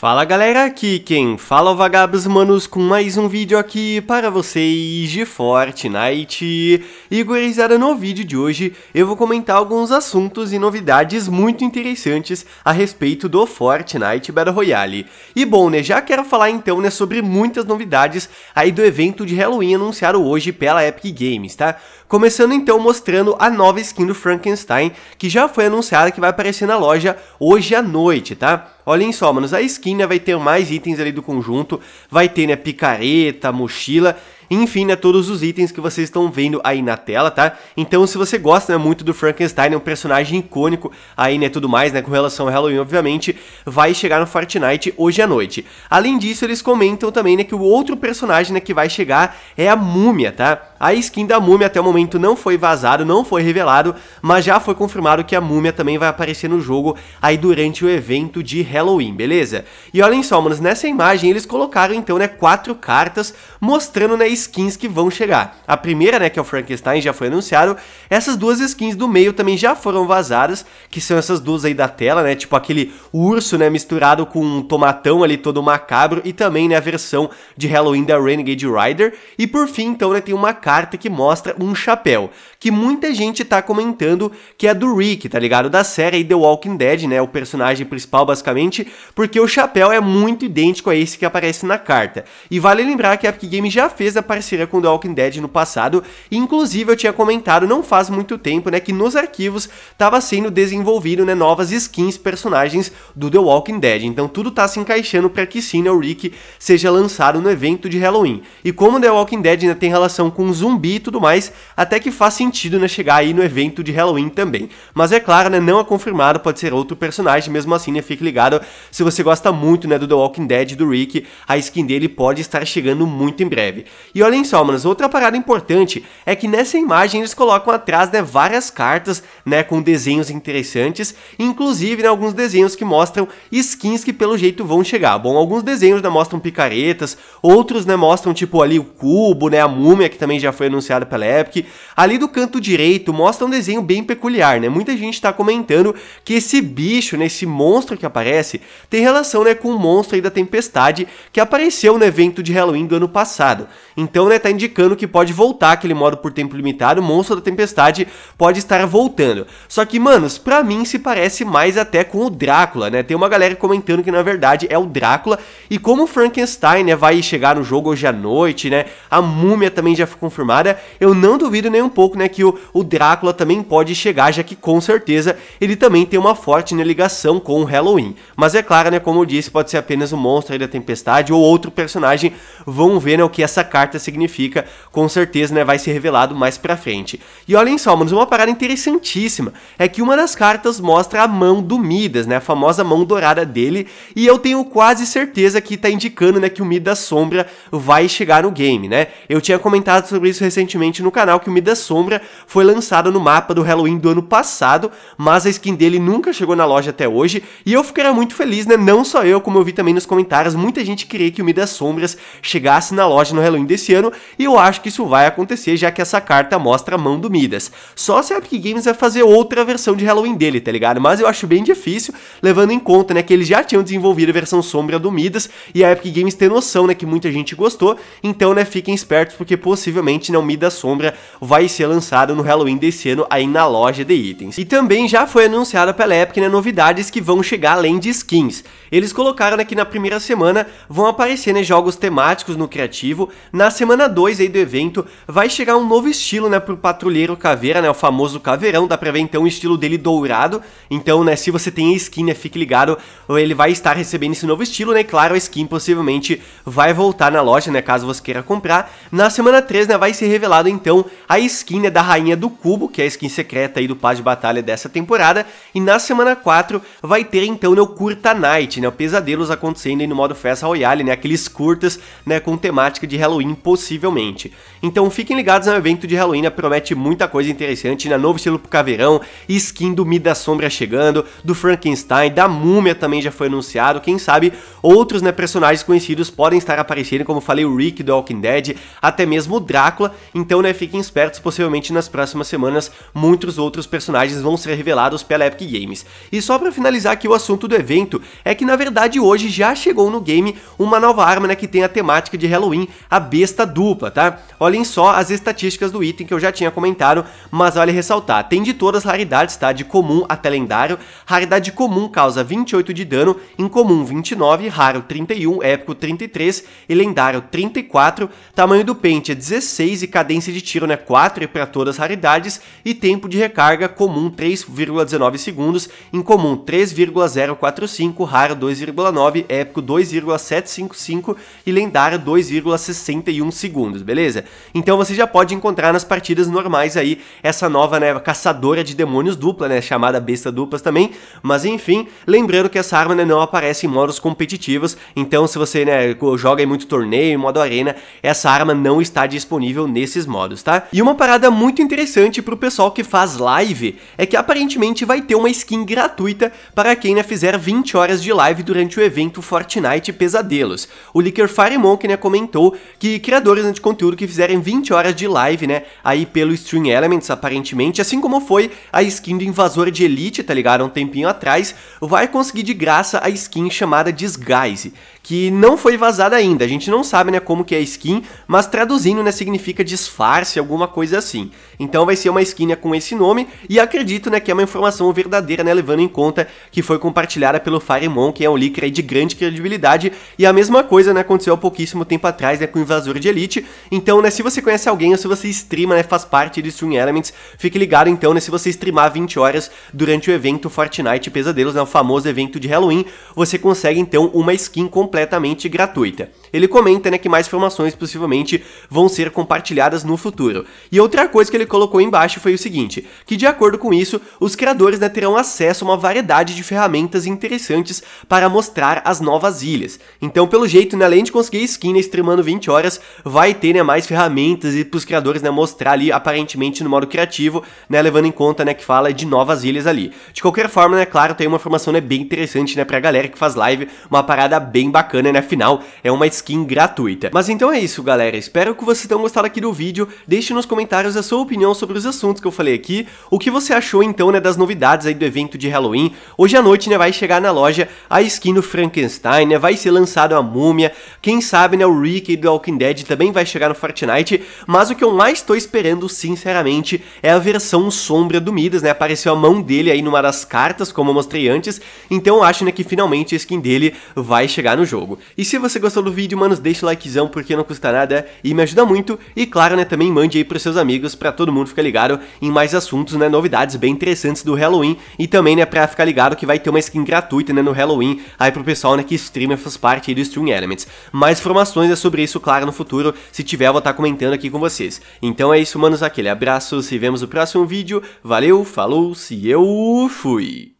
Fala galera, aqui quem fala é o Vagabos Manos com mais um vídeo aqui para vocês de Fortnite. E gurizada, no vídeo de hoje eu vou comentar alguns assuntos e novidades muito interessantes a respeito do Fortnite Battle Royale. E bom, né, já quero falar então né, sobre muitas novidades aí do evento de Halloween anunciado hoje pela Epic Games, tá? Começando então mostrando a nova skin do Frankenstein, que já foi anunciada que vai aparecer na loja hoje à noite, tá? Olhem só, manos, a skin né, vai ter mais itens ali do conjunto, vai ter né, picareta, mochila enfim, né, todos os itens que vocês estão vendo aí na tela, tá? Então, se você gosta né, muito do Frankenstein, é um personagem icônico aí, né, tudo mais, né, com relação ao Halloween, obviamente, vai chegar no Fortnite hoje à noite. Além disso, eles comentam também, né, que o outro personagem, né, que vai chegar é a Múmia, tá? A skin da Múmia até o momento não foi vazado, não foi revelado, mas já foi confirmado que a Múmia também vai aparecer no jogo aí durante o evento de Halloween, beleza? E olhem só, manos, nessa imagem eles colocaram então, né, quatro cartas mostrando, né, skins que vão chegar. A primeira, né, que é o Frankenstein, já foi anunciado. Essas duas skins do meio também já foram vazadas, que são essas duas aí da tela, né, tipo aquele urso, né, misturado com um tomatão ali todo macabro e também, né, a versão de Halloween da Renegade Rider. E por fim, então, né, tem uma carta que mostra um chapéu, que muita gente tá comentando que é do Rick, tá ligado? Da série The Walking Dead, né, o personagem principal basicamente, porque o chapéu é muito idêntico a esse que aparece na carta. E vale lembrar que a Epic Games já fez a parceria com The Walking Dead no passado, e inclusive eu tinha comentado não faz muito tempo, né, que nos arquivos estava sendo desenvolvido, né, novas skins personagens do The Walking Dead. Então tudo tá se encaixando para que sim, né, o Rick seja lançado no evento de Halloween. E como The Walking Dead ainda né, tem relação com zumbi e tudo mais, até que faz sentido, né, chegar aí no evento de Halloween também. Mas é claro, né, não é confirmado, pode ser outro personagem, mesmo assim, né, fique ligado. Se você gosta muito, né, do The Walking Dead do Rick, a skin dele pode estar chegando muito em breve. E e olhem só, manos, outra parada importante é que nessa imagem eles colocam atrás né, várias cartas, né, com desenhos interessantes, inclusive né, alguns desenhos que mostram skins que pelo jeito vão chegar. Bom, alguns desenhos né, mostram picaretas, outros né, mostram tipo ali o cubo, né, a múmia que também já foi anunciada pela Epic. Ali do canto direito mostra um desenho bem peculiar, né? Muita gente está comentando que esse bicho, né, esse monstro que aparece, tem relação né, com o monstro aí da tempestade que apareceu no evento de Halloween do ano passado. Então, né, tá indicando que pode voltar aquele modo por tempo limitado, o Monstro da Tempestade pode estar voltando. Só que, manos, pra mim se parece mais até com o Drácula, né? Tem uma galera comentando que na verdade é o Drácula e como o Frankenstein, né, vai chegar no jogo hoje à noite, né? A Múmia também já foi confirmada. Eu não duvido nem um pouco, né, que o, o Drácula também pode chegar, já que com certeza ele também tem uma forte né, ligação com o Halloween. Mas é claro, né, como eu disse, pode ser apenas o monstro da tempestade ou outro personagem. Vão ver né, o que essa carta carta significa, com certeza, né, vai ser revelado mais pra frente. E olhem só, mano, uma parada interessantíssima é que uma das cartas mostra a mão do Midas, né, a famosa mão dourada dele, e eu tenho quase certeza que tá indicando, né, que o Midas Sombra vai chegar no game, né? Eu tinha comentado sobre isso recentemente no canal, que o Midas Sombra foi lançado no mapa do Halloween do ano passado, mas a skin dele nunca chegou na loja até hoje, e eu ficaria muito feliz, né, não só eu, como eu vi também nos comentários, muita gente queria que o Midas Sombras chegasse na loja no Halloween desse esse ano, e eu acho que isso vai acontecer, já que essa carta mostra a mão do Midas. Só se a Epic Games vai fazer outra versão de Halloween dele, tá ligado? Mas eu acho bem difícil, levando em conta, né, que eles já tinham desenvolvido a versão sombra do Midas, e a Epic Games tem noção, né, que muita gente gostou, então, né, fiquem espertos, porque possivelmente, né, o Midas Sombra vai ser lançado no Halloween desse ano aí na loja de itens. E também já foi anunciada pela Epic, né, novidades que vão chegar além de skins. Eles colocaram aqui né, na primeira semana, vão aparecer, né, jogos temáticos no criativo, na na semana 2 aí do evento, vai chegar um novo estilo, né, pro patrulheiro caveira, né, o famoso caveirão, dá pra ver então o estilo dele dourado, então, né, se você tem a skin, né, fique ligado, ele vai estar recebendo esse novo estilo, né, claro, a skin possivelmente vai voltar na loja, né, caso você queira comprar. Na semana 3, né, vai ser revelado então a skin, né, da Rainha do Cubo, que é a skin secreta aí do Paz de Batalha dessa temporada, e na semana 4 vai ter então, né, o Curta Night, né, o pesadelos acontecendo aí no modo Festa Royale, né, aqueles curtas, né, com temática de Halloween possivelmente. Então fiquem ligados no é evento de Halloween, né, promete muita coisa interessante, na né, novo estilo pro caveirão, skin do Mida Sombra chegando, do Frankenstein, da Múmia também já foi anunciado, quem sabe outros né, personagens conhecidos podem estar aparecendo, como falei, o Rick do Walking Dead, até mesmo o Drácula, então né, fiquem espertos, possivelmente nas próximas semanas muitos outros personagens vão ser revelados pela Epic Games. E só para finalizar aqui o assunto do evento, é que na verdade hoje já chegou no game uma nova arma né, que tem a temática de Halloween, a besta cesta dupla, tá? Olhem só as estatísticas do item que eu já tinha comentado, mas vale ressaltar, tem de todas as raridades, tá? De comum até lendário, raridade comum causa 28 de dano, incomum 29, raro 31, épico 33 e lendário 34, tamanho do pente é 16 e cadência de tiro né, 4 para todas as raridades e tempo de recarga comum 3,19 segundos, incomum 3,045, raro 2,9, épico 2,755 e lendário 2,61 21 segundos, beleza? Então você já pode encontrar nas partidas normais aí essa nova né, caçadora de demônios dupla, né, chamada besta duplas também, mas enfim, lembrando que essa arma né, não aparece em modos competitivos, então se você né, joga em muito torneio, em modo arena, essa arma não está disponível nesses modos, tá? E uma parada muito interessante pro pessoal que faz live é que aparentemente vai ter uma skin gratuita para quem né, fizer 20 horas de live durante o evento Fortnite Pesadelos. O Licker Fire Monk né, comentou que criadores né, de conteúdo que fizerem 20 horas de live, né? Aí pelo Stream Elements, aparentemente, assim como foi a skin do Invasor de Elite, tá ligado? um tempinho atrás, vai conseguir de graça a skin chamada Disguise, que não foi vazada ainda. A gente não sabe, né, como que é a skin, mas traduzindo, né, significa disfarce, alguma coisa assim. Então vai ser uma skin né, com esse nome e acredito, né, que é uma informação verdadeira, né, levando em conta que foi compartilhada pelo Firemon, que é um leaker de grande credibilidade, e a mesma coisa, né, aconteceu há pouquíssimo tempo atrás, né, com o Invasor de Elite. Então, né, se você conhece alguém ou se você streama, né, faz parte de Swing Elements, fique ligado então, né, se você streamar 20 horas durante o evento Fortnite Pesadelos, né, o famoso evento de Halloween, você consegue então uma skin completamente gratuita. Ele comenta, né, que mais informações possivelmente vão ser compartilhadas no futuro. E outra coisa que ele colocou embaixo foi o seguinte, que de acordo com isso, os criadores, né, terão acesso a uma variedade de ferramentas interessantes para mostrar as novas ilhas. Então, pelo jeito, né, além de conseguir skin né, streamando 20 horas, vai ter né, mais ferramentas e para os criadores né, mostrar ali aparentemente no modo criativo, né, levando em conta né, que fala de novas ilhas ali. De qualquer forma, né, claro, tem uma informação né, bem interessante né, para a galera que faz live, uma parada bem bacana, né, afinal é uma skin gratuita. Mas então é isso, galera, espero que vocês tenham gostado aqui do vídeo, deixe nos comentários a sua opinião sobre os assuntos que eu falei aqui, o que você achou então né, das novidades aí do evento de Halloween, hoje à noite né, vai chegar na loja a skin do Frankenstein, né, vai ser lançado a múmia, quem sabe né, o Rick do Walking Dead Dead também vai chegar no Fortnite, mas o que eu mais estou esperando, sinceramente, é a versão sombra do Midas, né? Apareceu a mão dele aí numa das cartas, como eu mostrei antes, então eu acho né, que finalmente a skin dele vai chegar no jogo. E se você gostou do vídeo, manos, deixa o likezão porque não custa nada e me ajuda muito, e claro, né, também mande aí pros seus amigos para todo mundo ficar ligado em mais assuntos, né, novidades bem interessantes do Halloween e também, né, pra ficar ligado que vai ter uma skin gratuita, né, no Halloween aí pro pessoal, né, que streamer faz parte aí do Stream Elements. Mais informações é sobre isso, claro, no futuro. Se tiver, eu vou estar comentando aqui com vocês. Então é isso, manos. Aquele abraço. Se vemos no próximo vídeo. Valeu, falou, se eu fui.